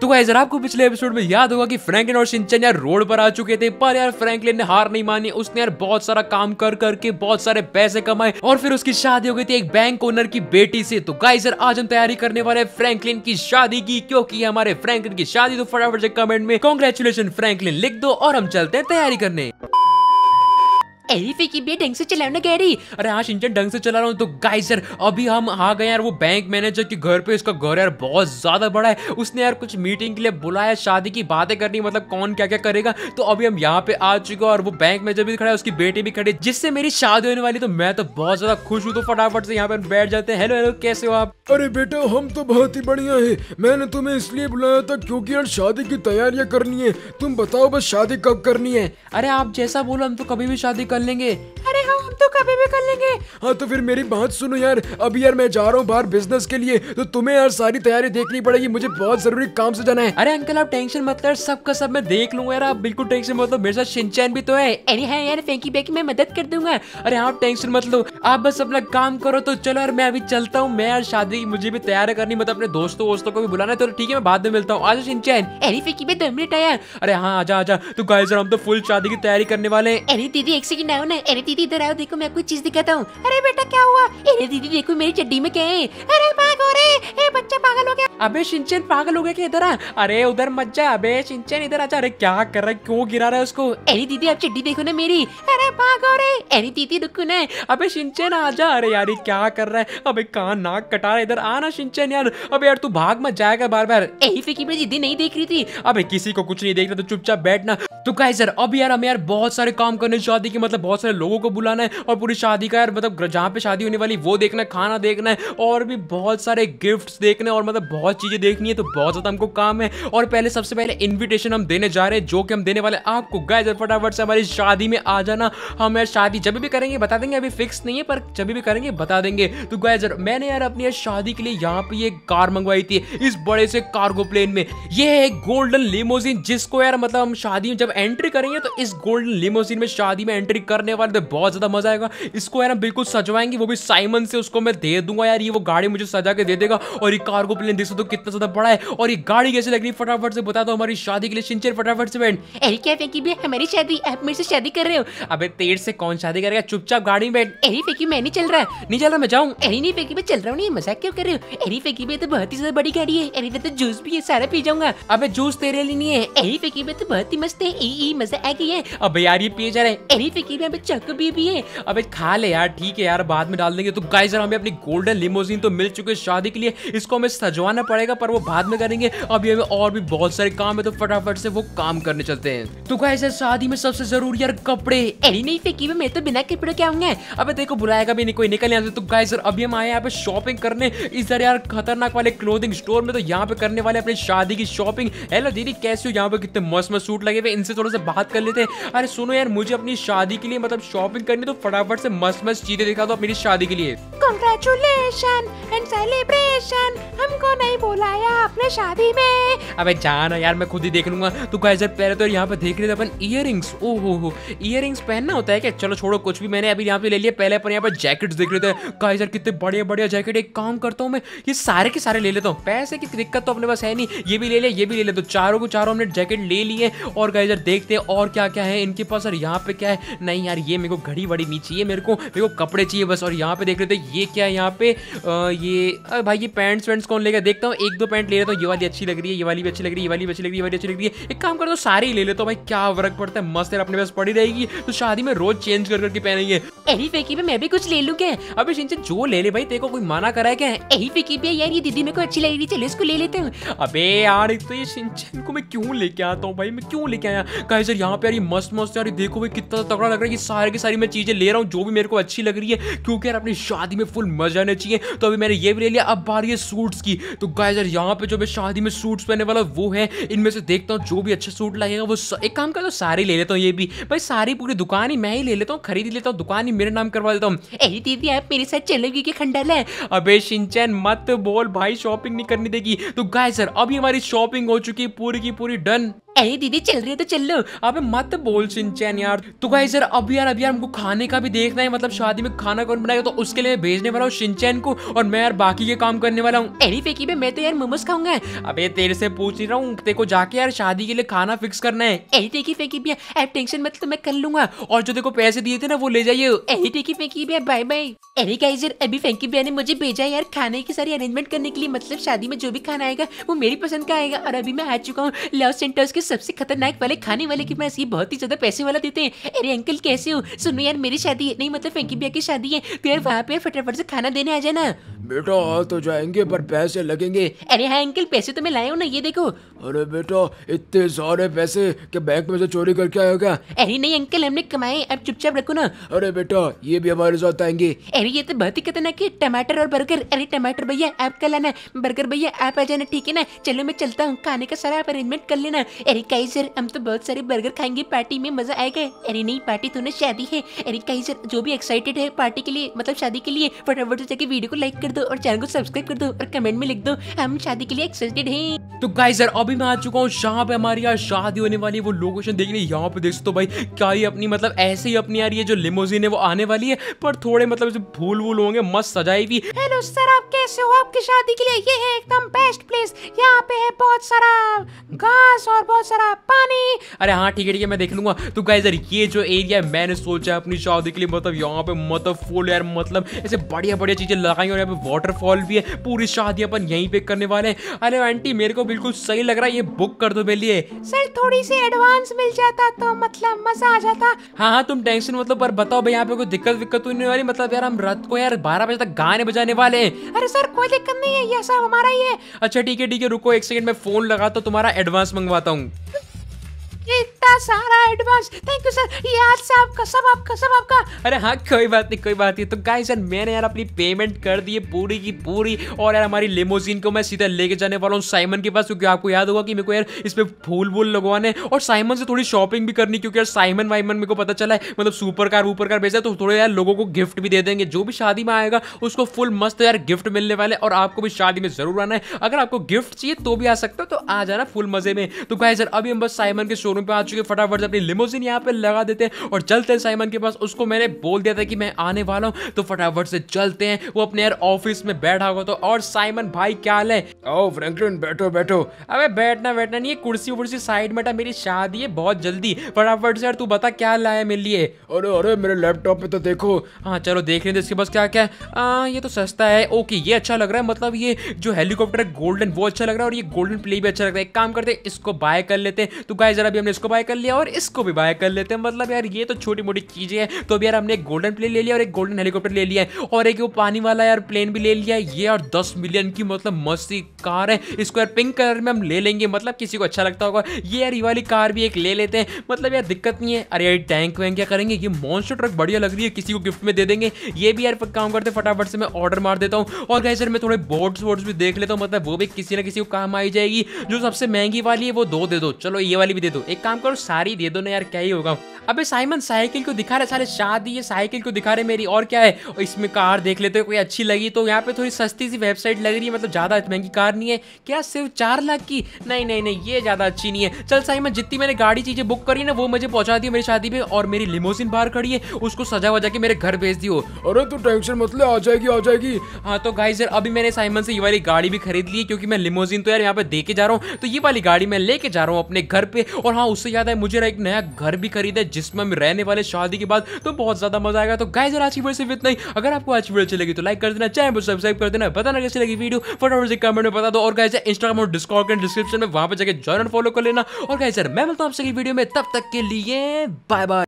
तो गाइज आपको पिछले एपिसोड में याद होगा कि फ्रैंकलिन और सिंचन यार रोड पर आ चुके थे पर यार फ्रैंकलिन ने हार नहीं मानी उसने यार बहुत सारा काम कर करके बहुत सारे पैसे कमाए और फिर उसकी शादी हो गई थी एक बैंक ओनर की बेटी से तो गाइज यार आज हम तैयारी करने वाले फ्रैंकलिन की शादी की क्योंकि हमारे फ्रैंकलिन की शादी तो फटाफट से कमेंट में कॉन्ग्रेचुलेशन फ्रैंकलिन लिख दो और हम चलते हैं तैयारी करने एलिफी की भी ढंग से चलाओ ना गैरी अरे हाँ शिंचन ढंग से चला रहा हूँ तो गाइस यार अभी हम आ गए यार वो बैंक मैनेजर के घर पे इसका घर यार बहुत ज्यादा बड़ा है उसने यार कुछ मीटिंग के लिए बुलाया शादी की बातें करनी मतलब कौन क्या क्या करेगा तो अभी हम यहाँ पे आ चुके और वो बैंक मैनेजर भी खड़ा है उसकी बेटी भी खड़ी जिससे मेरी शादी होने वाली तो मैं तो बहुत ज्यादा खुश हूँ तो फटाफट से यहाँ पे बैठ जाते हैं हेलो हेलो कैसे हो आप अरे बेटा हम तो बहुत ही बढ़िया है मैंने तुम्हें इसलिए बुलाया था क्योंकि यार शादी की तैयारियां करनी है तुम बताओ बस शादी कब करनी है अरे आप जैसा बोलो हम तो कभी भी शादी कर कर लेंगे अरे हाँ कभी भी कर लेंगे हाँ तो फिर मेरी बात सुनो यार अभी यार मैं जा रहा हूँ बाहर बिजनेस के लिए तो तुम्हें यार सारी तैयारी देखनी पड़ेगी मुझे बहुत जरूरी काम से जाना है अरे अंकल आप टेंशन मत कर सब का सब मैं देख लूंगा यार आप बिल्कुल टेंशन मत लो मेरे साथ सिंचैन भी तो है अरे हाँ यार फेंकी बेकी मैं मदद कर दूंगा अरे हाँ, आप टेंशन मत लो आप बस अपना काम करो तो चलो यार मैं अभी चलता हूँ मैं यार शादी मुझे भी तैयार करनी मतलब अपने दोस्तों वोस्तों को भी बुलाना है तो ठीक है मैं बाद में मिलता हूँ आज सिंचैन अरे फेंकी बे दो मिनट आया अरे हाँ आजा आजा तो गाइस हम तो फुल शादी की तैयारी करने वाले हैं अरे दीदी एक सेकंड आओ ना अरे दीदी इधर आओ देखो मैं कोई चीज दिखाता हूँ अरे बेटा क्या हुआ अरे दीदी देखो मेरी चड्डी में क्या है अरे भागो रे ए बच्चा पागल हो गया अबे सिंचन पागल हो गया क्या इधर आ अरे उधर मत जा अबे सिंचन इधर आ जा अरे क्या कर रहा है क्यों गिरा रहा है उसको अरे दीदी आप चड्डी देखो ना मेरी अरे भागो रे अरे दीदी रुको ना अबे सिंचन आ जा अरे यार क्या कर रहा है अबे कान नाक कटा रहा है इधर आना सिंचन यार अबे यार तू भाग मत जाएगा बार बार यही फिकी मेरी दीदी नहीं देख रही थी अबे किसी को कुछ नहीं देख रहा तो चुपचाप बैठना तो गाइस सर अब यार हमें यार बहुत सारे काम करने शादी के मतलब बहुत सारे लोगों को बुलाना है और पूरी शादी का यार मतलब जहाँ पे शादी होने वाली वो देखना है खाना देखना है और भी बहुत सारे गिफ्ट्स देखने और मतलब बहुत चीज़ें देखनी है तो बहुत ज़्यादा हमको काम है और पहले सबसे पहले इन्विटेशन हम देने जा रहे हैं जो कि हम देने वाले आपको गाय सर फटाफट से हमारी शादी में आ जाना हम यार शादी जब भी करेंगे बता देंगे अभी फिक्स नहीं है पर जब भी करेंगे बता देंगे तो गाय सर मैंने यार अपनी यार शादी के लिए यहाँ पे एक कार मंगवाई थी इस बड़े से कार्गो प्लेन में ये है गोल्डन लिमोजिन जिसको यार मतलब हम शादी में जब जब एंट्री करेंगे तो इस गोल्डन लिमोसिन में शादी में एंट्री करने वाले बहुत ज्यादा मजा आएगा इसको यार बिल्कुल सजवाएंगे वो भी साइमन से उसको मैं दे दूंगा यार ये वो गाड़ी मुझे सजा के दे देगा और ये कार्गो प्लेन देख सकते कितना ज्यादा बड़ा है और ये गाड़ी कैसे लग रही फटाफट से बता दो हमारी शादी के लिए सिंचर फटाफट से बैठ अरे क्या भी हमारी शादी आप मेरे से शादी कर रहे हो अबे तेर से कौन शादी करेगा चुपचाप गाड़ी में बैठ अरे फेंकी मैं नहीं चल रहा है नहीं चल रहा मैं जाऊँ एरी नहीं फेकी मैं चल रहा हूँ नहीं मजाक क्यों कर रहे हो एरी फेकी में तो बहुत ही ज्यादा बड़ी गाड़ी है अरे तो जूस भी है सारा पी जाऊंगा अबे जूस तेरे लिए नहीं है एरी फेकी में तो बहुत ही मस्त है ई मजा आ गई है अब यार ये पेज आ रहा है अरे फिकीर में चक बीबी है अब खा ले यार ठीक है यार बाद में डाल देंगे तो गाइस हमें अपनी गोल्डन लिमोजिन तो मिल चुकी है शादी के लिए इसको हमें सजवाना पड़ेगा पर वो बाद में करेंगे अभी हमें और भी बहुत सारे काम है तो फटाफट से वो काम करने चलते हैं तो गाइस यार शादी में सबसे जरूरी यार कपड़े एनी नहीं फिकी में मैं तो बिना कपड़े के आऊंगा अब देखो बुलाएगा भी नहीं कोई निकल यहाँ से तो गाइस यार अभी हम आए यहाँ पे शॉपिंग करने इस तरह यार खतरनाक वाले क्लोथिंग स्टोर में तो यहाँ पे करने वाले अपनी शादी की शॉपिंग हेलो दीदी कैसे हो यहाँ पे कितने मस्त मस्त सूट लगे हुए इनसे इनसे थोड़ा सा बात कर लेते हैं अरे सुनो यार मुझे अपनी शादी के लिए मतलब शॉपिंग करनी तो फटाफट से मस्त मस्त चीज़ें दिखा दो मेरी शादी के लिए कॉन्ग्रेचुलेशन एंड सेलिब्रेशन हमको नहीं बुलाया आपने शादी में अबे जाना यार मैं खुद ही देख लूंगा तू कैसे पहले तो यहाँ पे देख रहे थे अपन इयर रिंग्स ओ हो हो इयर रिंग्स पहनना होता है क्या चलो छोड़ो कुछ भी मैंने अभी यहाँ पे ले लिया पहले अपन यहाँ पर जैकेट्स देख रहे थे काइजर कितने बढ़िया बढ़िया जैकेट एक काम करता हूँ मैं ये सारे के सारे ले लेता हूँ पैसे की दिक्कत तो अपने पास है नहीं ये भी ले लिया ये भी ले लेते तो चारों को चारों हमने जैकेट ले लिए और गाइजर देखते हैं और क्या क्या है इनके पास और यहाँ पे क्या है नहीं यार ये मेरे को घड़ी वड़ी नहीं चाहिए मेरे को मेरे को कपड़े चाहिए बस और यहाँ पे देख रहे थे ये ये क्या है यहाँ पे आ, ये अरे भाई ये पैंट्स वैंट्स कौन लेगा देखता हूँ एक दो पैंट ले लेता हूँ तो ये वाली अच्छी लग रही है ये वाली भी अच्छी लग रही है ये वाली अच्छी लग रही है ये वाली अच्छी लग रही है एक काम करता तो हूँ सारी ही ले लेता हूँ भाई क्या वर्क पड़ता है मस्त है अपने पास पड़ी रहेगी तो शादी में रोज चेंज कर करके पहनेंगे यही फेकी पे मैं भी कुछ ले लू क्या अभी सिंह जो ले ले भाई तेरे को कोई माना करा है क्या यही फेकी पे यार ये दीदी मेरे को अच्छी लग रही चलो इसको ले लेते हैं अबे यार तो ये सिंचन को मैं क्यों लेके आता हूँ भाई मैं क्यों लेके आया कहे सर यहाँ पे यार ये मस्त मस्त यार देखो भाई कितना तगड़ा लग रहा है ये सारे की सारी मैं चीजें ले रहा हूँ जो भी मेरे को अच्छी लग रही है क्योंकि यार अपनी शादी में फुल मजा आने चाहिए तो अभी मैंने ये भी ले लिया अब बारी है सूट्स की तो गाय यार यहाँ पे जो मैं शादी में सूट्स पहने वाला वो है इनमें से देखता हूँ जो भी अच्छा सूट लगेगा वो एक काम कर दो सारी ले लेता हूँ ये भी भाई सारी पूरी दुकान ही मैं ही ले लेता हूँ खरीद लेता हूँ दुकान ही मेरे नाम करवा देता हूँ यही दीदी आप मेरे साथ चलोगी क्या खंडाला है अबे सिंचन मत बोल भाई शॉपिंग नहीं करनी देगी तो गाय सर अभी हमारी शॉपिंग हो चुकी है पूरी की पूरी डन अरे दीदी चल रही है तो चल लो अबे मत बोल सिंचन यार तो गाइस यार अब यार अब यार हमको खाने का भी देखना है मतलब शादी में खाना कौन बनाएगा तो उसके लिए भेजने वाला हूँ सिंचैन को और मैं यार बाकी के काम करने वाला हूँ अरे फेंकी में मैं तो यार मोमोज खाऊंगा अबे तेरे से पूछ ही रहा हूँ तेरे को जाके यार शादी के लिए खाना फिक्स करना है अरे टेकी फेंकी भैया अब टेंशन मत तो मैं कर लूंगा और जो देखो पैसे दिए थे ना वो ले जाइए अरे टेकी फेंकी भैया बाय बाय अरे गाइस यार अभी फेंकी भैया ने मुझे भेजा है यार खाने की सारी अरेंजमेंट करने के लिए मतलब शादी में जो भी खाना आएगा वो मेरी पसंद का आएगा और अभी मैं आ चुका हूँ लव सेंटर्स के क्योंकि सबसे खतरनाक वाले खाने वाले की मैं बहुत ही ज्यादा पैसे वाला देते हैं अरे अंकल कैसे हो सुनो यार मेरी शादी है नहीं मतलब फैंकी भैया की शादी है तो यार वहाँ पे फटाफट से खाना देने आ जाना बेटा आ तो जाएंगे पर पैसे लगेंगे अरे हाँ अंकल पैसे तो मैं लाया हूँ ना ये देखो अरे बेटा इतने सारे पैसे के बैंक में से चोरी करके आया क्या अरे नहीं अंकल हमने कमाए अब चुपचाप रखो ना अरे बेटा ये भी हमारे साथ आएंगे अरे ये तो बहुत ही खतरनाक है टमाटर और बर्गर अरे टमाटर भैया आप कल आना बर्गर भैया आप आ जाना ठीक है ना चलो मैं चलता हूँ खाने का सारा आप अरेंजमेंट कर लेना अरे कहीं सर हम तो बहुत सारे बर्गर खाएंगे पार्टी में मजा आएगा अरे नहीं पार्टी तो ना शादी है अरे कई सर जो भी एक्साइटेड है पार्टी के लिए मतलब शादी के लिए फटाफट जाके वीडियो को लाइक कर दो और चैनल को सब्सक्राइब कर दो और कमेंट में लिख दो हम शादी के लिए एक्साइटेड है तो गाइस अभी मैं आ चुका हूँ जहाँ पे हमारी यार शादी होने वाली है वो लोकेशन देख रही यहाँ पे देख सकते भाई क्या ही अपनी मतलब ऐसे ही अपनी यार ये जो लिमोजिन है वो आने वाली है पर थोड़े मतलब फूल वूल होंगे मस्त सजाई हुई हेलो सर आप कैसे हो आपकी शादी के लिए ये है एकदम बेस्ट प्लेस यहाँ पे है बहुत सारा घास और बहुत सारा पानी अरे हाँ ठीक है ठीक है मैं देख लूंगा तो गाइज यार ये जो एरिया है मैंने सोचा अपनी शादी के लिए मतलब यहाँ पे मतलब फुल यार मतलब ऐसे बढ़िया बढ़िया चीजें लगाई और यहाँ पे वाटरफॉल भी है पूरी शादी अपन यहीं पे करने वाले हैं अरे आंटी मेरे को बिल्कुल सही लग रहा है ये बुक कर दो मेरे लिए सर थोड़ी सी एडवांस मिल जाता तो मतलब मजा आ जाता हाँ हाँ तुम टेंशन मतलब पर बताओ भाई यहाँ पे कोई दिक्कत विक्कत तो होने वाली मतलब यार हम रात को यार बारह बजे तक गाने बजाने वाले हैं अरे सर कोई दिक्कत नहीं है ये सब हमारा ही है अच्छा ठीक है ठीक है रुको एक सेकंड में फोन लगा तो तुम्हारा एडवांस एडवांस मंगवाता हूँ इतना सारा एडवांस थैंक यू सर ये आज से आपका सब आपका सब आपका अरे हाँ कोई बात नहीं कोई बात नहीं तो गाइस यार मैंने यार अपनी पेमेंट कर दी है पूरी की पूरी और यार हमारी लिमोजिन को मैं सीधा लेके जाने वाला हूँ साइमन के पास क्योंकि आपको याद होगा कि मेरे को यार इस पर फूल वूल लगवाने और साइमन से थोड़ी शॉपिंग भी करनी क्योंकि यार साइमन वाइमन मेरे को पता चला है मतलब सुपर कार वूपर कार भेजा तो थोड़े यार लोगों को गिफ्ट भी दे देंगे जो भी शादी में आएगा उसको फुल मस्त यार गिफ्ट मिलने वाले और आपको भी शादी में जरूर आना है अगर आपको गिफ्ट चाहिए तो भी आ सकता हो तो आ जाना फुल मजे में तो गाइस यार अभी हम बस साइमन के शोरूम शोरूम पे आ चुके फटाफट से अपनी लिमोजिन यहाँ पे लगा देते हैं और चलते हैं साइमन के पास उसको मैंने बोल दिया था कि मैं आने वाला हूँ तो फटाफट से चलते हैं वो अपने यार ऑफिस में बैठा हुआ तो और साइमन भाई क्या हाल है ओ फ्रैंकलिन बैठो बैठो अबे बैठना बैठना नहीं है कुर्सी वर्सी साइड में मेरी शादी है बहुत जल्दी फटाफट से यार तू बता क्या लाया मेरे लिए अरे अरे मेरे लैपटॉप पे तो देखो हाँ चलो देख रहे इसके पास क्या क्या है आ, ये तो सस्ता है ओके ये अच्छा लग रहा है मतलब ये जो हेलीकॉप्टर है गोल्डन वो अच्छा लग रहा है और ये गोल्डन प्ले भी अच्छा लग रहा है एक काम करते हैं इसको बाय कर लेते हैं तो गाय जरा भी हमने इसको बाय कर लिया और इसको भी बाय कर लेते हैं मतलब यार ये तो छोटी मोटी चीजें हैं तो अभी यार हमने एक गोल्डन प्लेन ले लिया और एक गोल्डन हेलीकॉप्टर ले लिया है और एक वो पानी वाला यार प्लेन भी ले लिया है ये और दस मिलियन की मतलब मस्ती कार है इसको यार पिंक कलर में हम ले लेंगे मतलब किसी को अच्छा लगता होगा ये यार ये वाली कार भी एक ले लेते हैं मतलब यार दिक्कत नहीं है अरे यार टैंक वैंक क्या करेंगे ये मॉन्स्टर ट्रक बढ़िया लग रही है किसी को गिफ्ट में दे देंगे ये भी यार काम करते फटाफट से मैं ऑर्डर मार देता हूँ और कहीं सर मैं थोड़े बोर्ड्स वोर्ड्स भी देख लेता हूँ मतलब वो भी किसी ना किसी को काम आई जाएगी जो सबसे महंगी वाली है वो दो दे दो चलो ये वाली भी दे दो एक काम करो सारी दे दो ना यार क्या ही होगा अबे साइमन साइकिल को दिखा रहे सारे शादी ये साइकिल को दिखा रहे मेरी और क्या है और इसमें कार देख लेते हो कोई अच्छी लगी तो यहाँ पे थोड़ी सस्ती सी वेबसाइट लग रही है मतलब ज़्यादा महंगी कार नहीं है क्या सिर्फ चार लाख की नहीं नहीं नहीं ये ज़्यादा अच्छी नहीं है चल साइमन जितनी मैंने गाड़ी चीज़ें बुक करी ना वो मुझे पहुंचा दी मेरी शादी में और मेरी लिमोसिन बाहर खड़ी है उसको सजा वजा के मेरे घर भेज दी हो अरे तो टेंशन मतलब आ जाएगी आ जाएगी हाँ तो गाई सर अभी मैंने साइमन से ये वाली गाड़ी भी खरीद ली क्योंकि मैं लिमोसिन तो यार यहाँ पे देके जा रहा हूँ तो ये वाली गाड़ी मैं लेके जा रहा हूँ अपने घर पे और हाँ उससे याद है मुझे एक नया घर भी खरीदा है जिसमें हम रहने वाले शादी के बाद तो बहुत ज्यादा मजा आएगा तो गाइज आज की वीडियो सिर्फ इतना ही अगर आपको आज वीडियो अच्छी लगी तो लाइक कर देना चैनल पर सब्सक्राइब कर देना बताना कैसी लगी वीडियो फटाफट से कमेंट में बता दो और गाइज इंस्टाग्राम और डिस्कॉर्ट के डिस्क्रिप्शन में वहां पर जाकर जॉइन फॉलो कर लेना और गाइज मैं बोलता हूँ आपसे वीडियो में तब तक के लिए बाय बाय